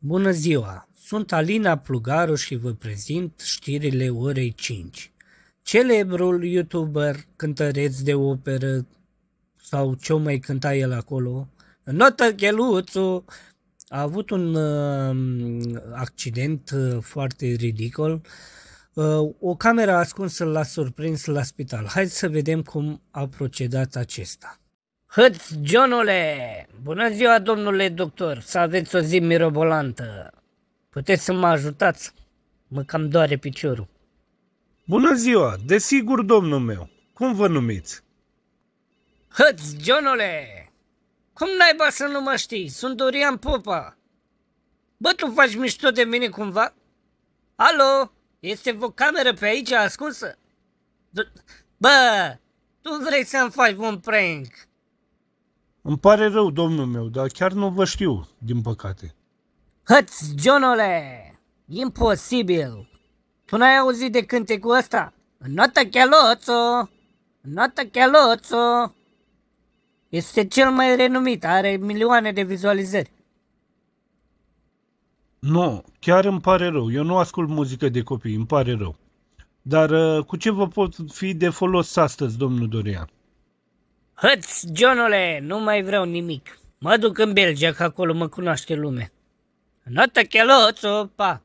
Bună ziua! Sunt Alina Plugaru și vă prezint știrile orei 5. Celebrul youtuber, cântăreț de operă sau ce mai cânta el acolo, Notă Cheluțu, a avut un uh, accident uh, foarte ridicol. Uh, o cameră ascunsă l-a surprins la spital. Hai să vedem cum a procedat acesta. Hăț, Johnule! Bună ziua, domnule doctor! Să aveți o zi mirobolantă! Puteți să mă ajutați? Mă cam doare piciorul. Bună ziua! Desigur, domnul meu! Cum vă numiți? Hăț, Johnule! Cum naiba să nu mă știi? Sunt Dorian Popa! Bă, tu faci mișto de mine cumva? Alo? Este o cameră pe aici ascunsă? Bă, tu vrei să-mi faci un prank? Îmi pare rău, domnul meu, dar chiar nu vă știu, din păcate. Hăț, Johnule! Imposibil! Tu n-ai auzit de cântecul ăsta? Nota cheloțo! Nota cheloțo! Este cel mai renumit, are milioane de vizualizări. Nu, chiar îmi pare rău. Eu nu ascult muzică de copii, îmi pare rău. Dar uh, cu ce vă pot fi de folos astăzi, domnul Dorian? Hăț, Johnule, nu mai vreau nimic. Mă duc în Belgia, că acolo mă cunoaște lumea. Notă cheloțo, pa!